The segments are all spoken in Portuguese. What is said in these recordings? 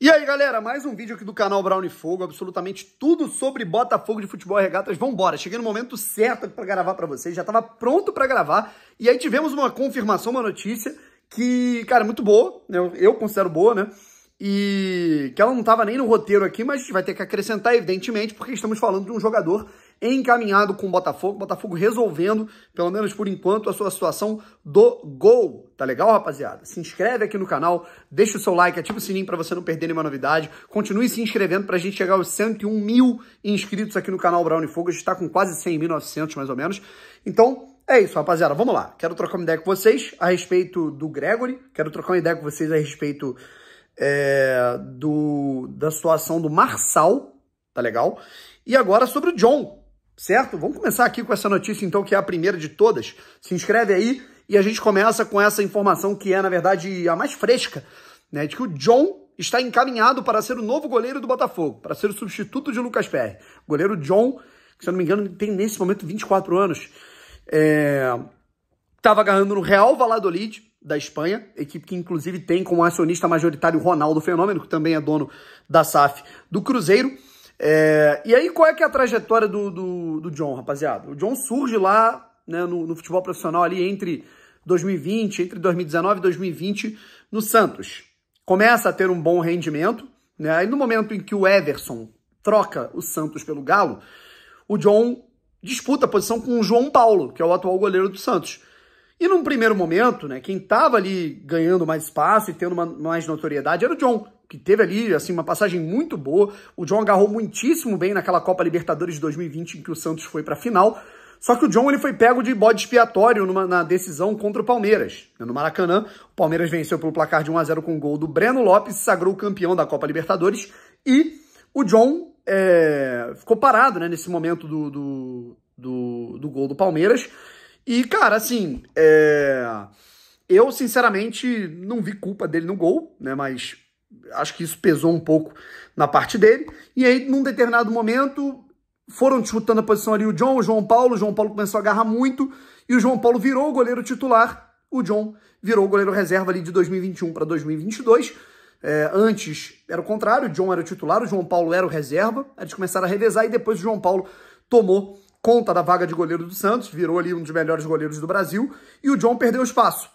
E aí, galera, mais um vídeo aqui do canal Brown e Fogo, absolutamente tudo sobre Botafogo de futebol e regatas. Vambora, cheguei no momento certo para gravar para vocês, já estava pronto para gravar. E aí tivemos uma confirmação, uma notícia que, cara, muito boa, né? eu considero boa, né? E que ela não estava nem no roteiro aqui, mas a gente vai ter que acrescentar, evidentemente, porque estamos falando de um jogador encaminhado com o Botafogo. Botafogo resolvendo, pelo menos por enquanto, a sua situação do gol. Tá legal, rapaziada? Se inscreve aqui no canal, deixa o seu like, ativa o sininho para você não perder nenhuma novidade. Continue se inscrevendo para a gente chegar aos 101 mil inscritos aqui no canal Brown e Fogo. A gente está com quase 100.900, mais ou menos. Então, é isso, rapaziada. Vamos lá. Quero trocar uma ideia com vocês a respeito do Gregory. Quero trocar uma ideia com vocês a respeito é, do, da situação do Marçal, tá legal? E agora sobre o John, certo? Vamos começar aqui com essa notícia, então, que é a primeira de todas. Se inscreve aí e a gente começa com essa informação que é, na verdade, a mais fresca, né? De que o John está encaminhado para ser o novo goleiro do Botafogo, para ser o substituto de Lucas Perry. O goleiro John, que se eu não me engano, tem nesse momento 24 anos. Estava é... agarrando no Real Valladolid, da Espanha, equipe que inclusive tem como acionista majoritário o Ronaldo Fenômeno, que também é dono da SAF do Cruzeiro. É, e aí, qual é que é a trajetória do, do, do John, rapaziada? O John surge lá né, no, no, futebol profissional ali entre 2020, entre 2019 e 2020, no Santos. Começa a ter um bom rendimento, né? Aí no momento em que o Everson troca o Santos pelo Galo, o John disputa a posição com o João Paulo, que é o atual goleiro do Santos. E num primeiro momento, né, quem estava ali ganhando mais espaço e tendo uma, mais notoriedade era o John que teve ali assim uma passagem muito boa. O John agarrou muitíssimo bem naquela Copa Libertadores de 2020 em que o Santos foi para a final. Só que o John ele foi pego de bode expiatório numa, na decisão contra o Palmeiras. No Maracanã, o Palmeiras venceu pelo placar de 1 a 0 com o gol do Breno Lopes, sagrou campeão da Copa Libertadores. E o John é, ficou parado né, nesse momento do, do, do, do, gol do Palmeiras. E, cara, assim, é, eu sinceramente não vi culpa dele no gol, né? Mas acho que isso pesou um pouco na parte dele. E aí, num determinado momento, foram disputando a posição ali o John, o João Paulo. O João Paulo começou a agarrar muito e o João Paulo virou o goleiro titular. O John virou o goleiro reserva ali de 2021 para 2022. É, antes era o contrário, o John era o titular, o João Paulo era o reserva. Eles começaram a revezar e depois o João Paulo tomou conta da vaga de goleiro do Santos, virou ali um dos melhores goleiros do Brasil e o John perdeu espaço.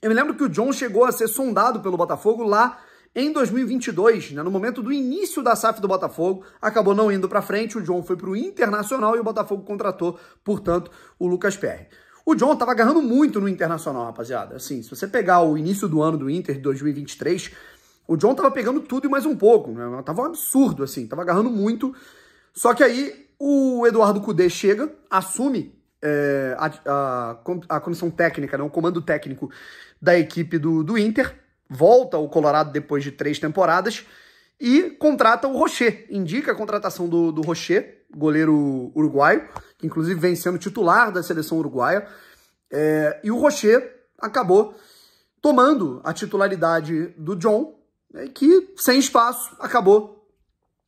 Eu me lembro que o John chegou a ser sondado pelo Botafogo lá em 2022, né, no momento do início da SAF do Botafogo, acabou não indo para frente, o John foi para o Internacional e o Botafogo contratou, portanto, o Lucas Perry. O John estava agarrando muito no Internacional, rapaziada. Assim, se você pegar o início do ano do Inter de 2023, o John estava pegando tudo e mais um pouco, né? Tava um absurdo, assim, tava agarrando muito. Só que aí o Eduardo Cudê chega, assume é, a, a, a, comissão técnica, né, o comando técnico da equipe do, do Inter, volta o Colorado depois de três temporadas e contrata o Rocher. Indica a contratação do, do Rocher, goleiro uruguaio, que inclusive vem sendo titular da seleção uruguaia. É, e o Rocher acabou tomando a titularidade do John, né, que sem espaço acabou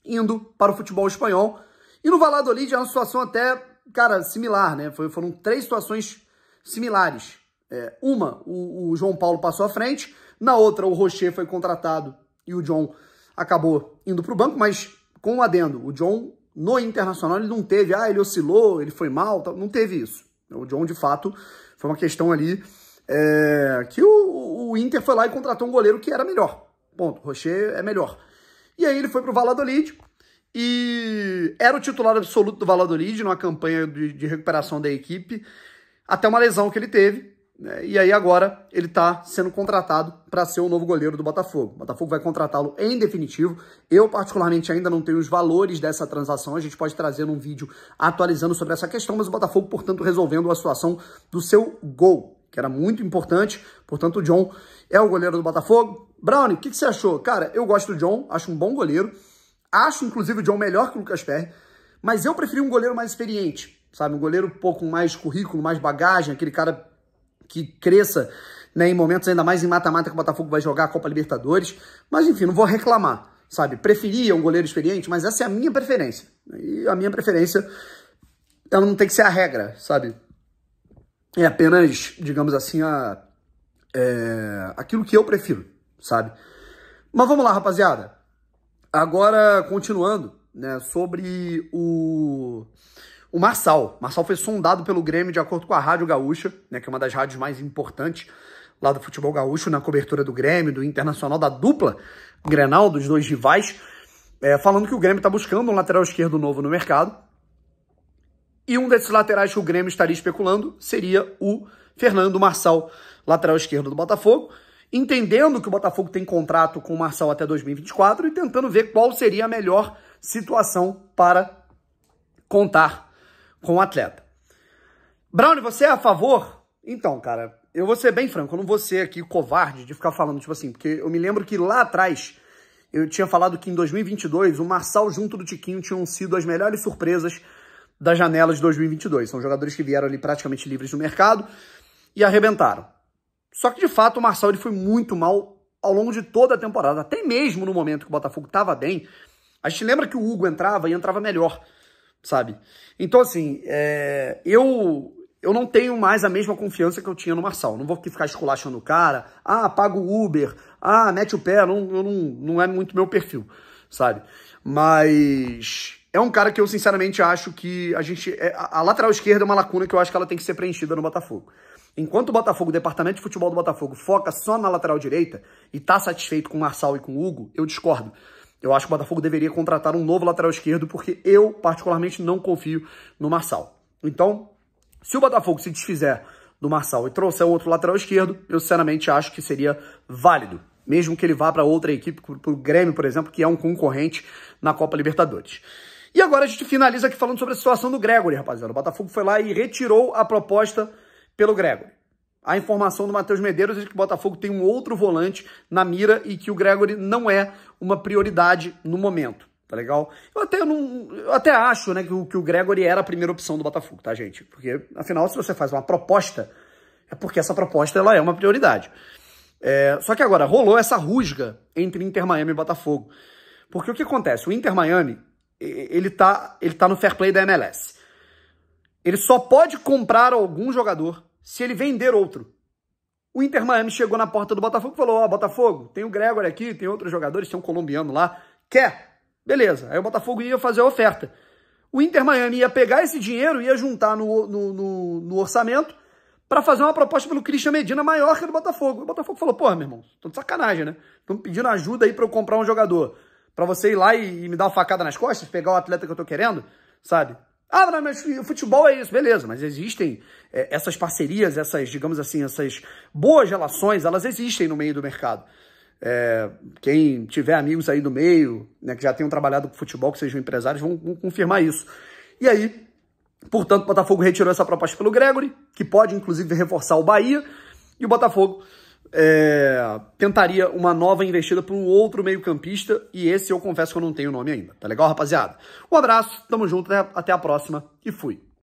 indo para o futebol espanhol. E no Valladolid é uma situação até, cara, similar, né? Foram três situações similares. É, uma, o, o, João Paulo passou à frente, na outra, o Rocher foi contratado e o John acabou indo para o banco, mas com um adendo, o John no Internacional ele não teve, ah, ele oscilou, ele foi mal, não teve isso. O John, de fato, foi uma questão ali é, que o, o, Inter foi lá e contratou um goleiro que era melhor. Ponto, Rocher é melhor. E aí ele foi para o Valladolid e era o titular absoluto do Valladolid numa campanha de, de recuperação da equipe, até uma lesão que ele teve, né? E aí agora ele está sendo contratado para ser o novo goleiro do Botafogo. O Botafogo vai contratá-lo em definitivo. Eu, particularmente, ainda não tenho os valores dessa transação. A gente pode trazer um vídeo atualizando sobre essa questão, mas o Botafogo, portanto, resolvendo a situação do seu gol, que era muito importante. Portanto, o John é o goleiro do Botafogo. Browning, o que, que, você achou? Cara, eu gosto do John, acho um bom goleiro. Acho, inclusive, o John melhor que o Lucas Perry, mas eu preferi um goleiro mais experiente, sabe? Um goleiro um pouco mais currículo, mais bagagem, aquele cara que cresça né, em momentos ainda mais em mata-mata que o Botafogo vai jogar a Copa Libertadores. Mas enfim, não vou reclamar, sabe? Preferia um goleiro experiente, mas essa é a minha preferência. E a minha preferência, ela não tem que ser a regra, sabe? É apenas, digamos assim, a, é, aquilo que eu prefiro, sabe? Mas vamos lá, rapaziada. Agora, continuando, né, sobre o o Marçal. Marçal foi sondado pelo Grêmio de acordo com a Rádio Gaúcha, né, que é uma das rádios mais importantes lá do futebol gaúcho, na cobertura do Grêmio, do Internacional, da dupla Grenal, dos dois rivais, é, falando que o Grêmio está buscando um lateral esquerdo novo no mercado. E um desses laterais que o Grêmio estaria especulando seria o Fernando Marçal, lateral esquerdo do Botafogo, entendendo que o Botafogo tem contrato com o Marçal até 2024 e tentando ver qual seria a melhor situação para contar com o atleta. Brown, você é a favor? Então, cara, eu vou ser bem franco, eu não vou ser aqui covarde de ficar falando, tipo assim, porque eu me lembro que lá atrás eu tinha falado que em 2022 o Marçal junto do Tiquinho tinham sido as melhores surpresas da janela de 2022. São jogadores que vieram ali praticamente livres do mercado e arrebentaram. Só que de fato o Marçal ele foi muito mal ao longo de toda a temporada, até mesmo no momento que o Botafogo estava bem. A gente lembra que o Hugo entrava e entrava melhor sabe? Então, assim, é, eu eu não tenho mais a mesma confiança que eu tinha no Marçal. Não vou ficar esculachando o cara. Ah, paga o Uber. Ah, mete o pé. Não, não, não é muito meu perfil, sabe? Mas é um cara que eu, sinceramente, acho que a gente... É, a lateral esquerda é uma lacuna que eu acho que ela tem que ser preenchida no Botafogo. Enquanto o Botafogo, o departamento de futebol do Botafogo, foca só na lateral direita e tá satisfeito com o Marçal e com o Hugo, eu discordo. Eu acho que o Botafogo deveria contratar um novo lateral esquerdo, porque eu, particularmente, não confio no Marçal. Então, se o Botafogo se desfizer do Marçal e trouxer um outro lateral esquerdo, eu sinceramente acho que seria válido. Mesmo que ele vá para outra equipe, para o Grêmio, por exemplo, que é um concorrente na Copa Libertadores. E agora a gente finaliza aqui falando sobre a situação do Gregory, rapaziada. O Botafogo foi lá e retirou a proposta pelo Gregory a informação do Matheus Medeiros é que o Botafogo tem um outro volante na mira e que o Gregory não é uma prioridade no momento. Tá legal? Eu até, não, eu até acho né, que, o, que o Gregory era a primeira opção do Botafogo, tá, gente? Porque, afinal, se você faz uma proposta, é porque essa proposta ela é uma prioridade. É, só que agora, rolou essa rusga entre Inter Miami e Botafogo. Porque o que acontece? O Inter Miami, ele tá, ele tá no fair play da MLS. Ele só pode comprar algum jogador se ele vender outro. O Inter Miami chegou na porta do Botafogo e falou: Ó, oh, Botafogo, tem o Gregory aqui, tem outros jogadores, tem um colombiano lá. Quer? Beleza. Aí o Botafogo ia fazer a oferta. O Inter Miami ia pegar esse dinheiro, ia juntar no, no, no, no orçamento para fazer uma proposta pelo Christian Medina maior que a do Botafogo. O Botafogo falou: Porra, meu irmão, tô de sacanagem, né? Estão pedindo ajuda aí para eu comprar um jogador. para você ir lá e, e me dar uma facada nas costas, pegar o atleta que eu tô querendo, sabe? Ah, mas o futebol é isso, beleza, mas existem é, essas parcerias, essas, digamos assim, essas boas relações, elas existem no meio do mercado. É, quem tiver amigos aí do meio, né, que já tenham trabalhado com futebol, que sejam empresários, vão, vão confirmar isso. E aí, portanto, o Botafogo retirou essa proposta pelo Gregory, que pode inclusive reforçar o Bahia, e o Botafogo é, tentaria uma nova investida para um outro meio-campista. E esse eu confesso que eu não tenho nome ainda. Tá legal, rapaziada? Um abraço, tamo junto, até a próxima e fui.